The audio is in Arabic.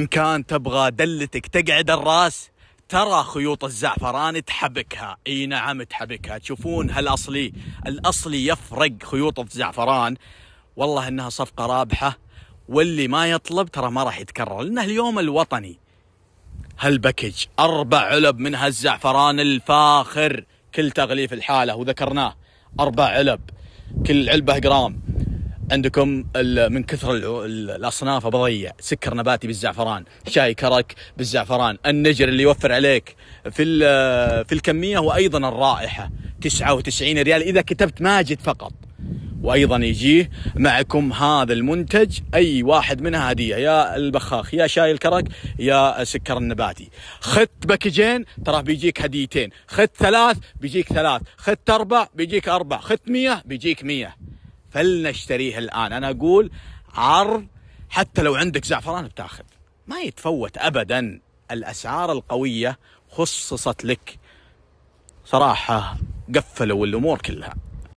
إن كان تبغى دلتك تقعد الراس ترى خيوط الزعفران تحبكها اي نعم تحبكها تشوفون هالاصلي الاصلي يفرق خيوط الزعفران والله انها صفقه رابحه واللي ما يطلب ترى ما راح يتكرر لانه اليوم الوطني هالباكج اربع علب من هالزعفران الفاخر كل تغليف الحاله وذكرناه اربع علب كل علبه جرام عندكم من كثر الاصناف بضيع سكر نباتي بالزعفران شاي كرك بالزعفران النجر اللي يوفر عليك في في الكميه وايضا الرائحه 99 ريال اذا كتبت ماجد فقط وايضا يجيه معكم هذا المنتج اي واحد منها هديه يا البخاخ يا شاي الكرك يا سكر النباتي خذت باكجين ترى بيجيك هديتين خذت ثلاث بيجيك ثلاث خذت اربع بيجيك اربع خذت 100 بيجيك 100 فلنشتريها الان انا اقول عرض حتى لو عندك زعفران بتاخذ ما يتفوت ابدا الاسعار القويه خصصت لك صراحه قفلوا الامور كلها